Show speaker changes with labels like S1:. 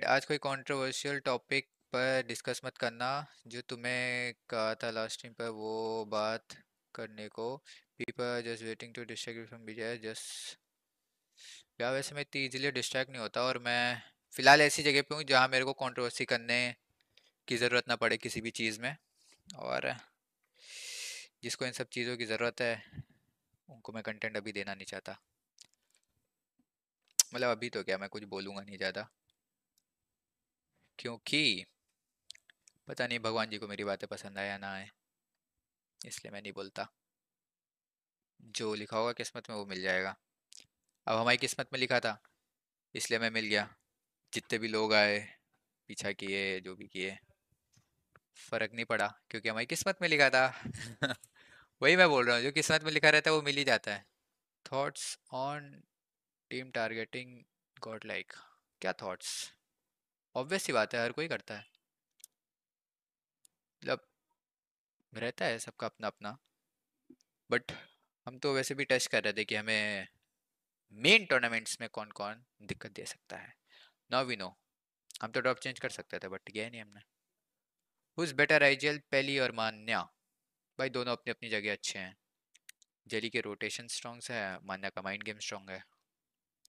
S1: right आज कोई controversial topic पर डिस्कस मत करना जो तुम्हें कहा था लास्ट टाइम पर वो बात करने को people just waiting to distract from Vijay just या वैसे मैं इतनी ईजिली डिस्ट्रैक्ट नहीं होता और मैं फ़िलहाल ऐसी जगह पे हूँ जहाँ मेरे को कंट्रोवर्सी करने की ज़रूरत ना पड़े किसी भी चीज़ में और जिसको इन सब चीज़ों की ज़रूरत है उनको मैं कंटेंट अभी देना नहीं चाहता मतलब अभी तो क्या मैं कुछ बोलूँगा नहीं ज़्यादा क्योंकि पता नहीं भगवान जी को मेरी बातें पसंद आया ना आए इसलिए मैं नहीं बोलता जो लिखा होगा किस्मत में वो मिल जाएगा अब हमारी किस्मत में लिखा था इसलिए मैं मिल गया जितने भी लोग आए पीछा किए जो भी किए फ़र्क नहीं पड़ा क्योंकि हमारी किस्मत में लिखा था वही मैं बोल रहा हूँ जो किस्मत में लिखा रहता है वो मिल ही जाता है thoughts on team targeting God like क्या थॉट्स ऑब्वियस सी बात है हर कोई करता है मतलब रहता है सबका अपना अपना बट हम तो वैसे भी टेस्ट कर रहे थे कि हमें मेन टूर्नामेंट्स में कौन कौन दिक्कत दे सकता है नाउ वी नो हम तो ड्रॉप चेंज कर सकते थे बट गया नहीं हमने इज बेटर आईजीएल पहली और मान्या भाई दोनों अपनी अपनी जगह अच्छे हैं जेली e के रोटेशन स्ट्रॉन्ग्स है मान्या का माइंड गेम स्ट्रॉन्ग है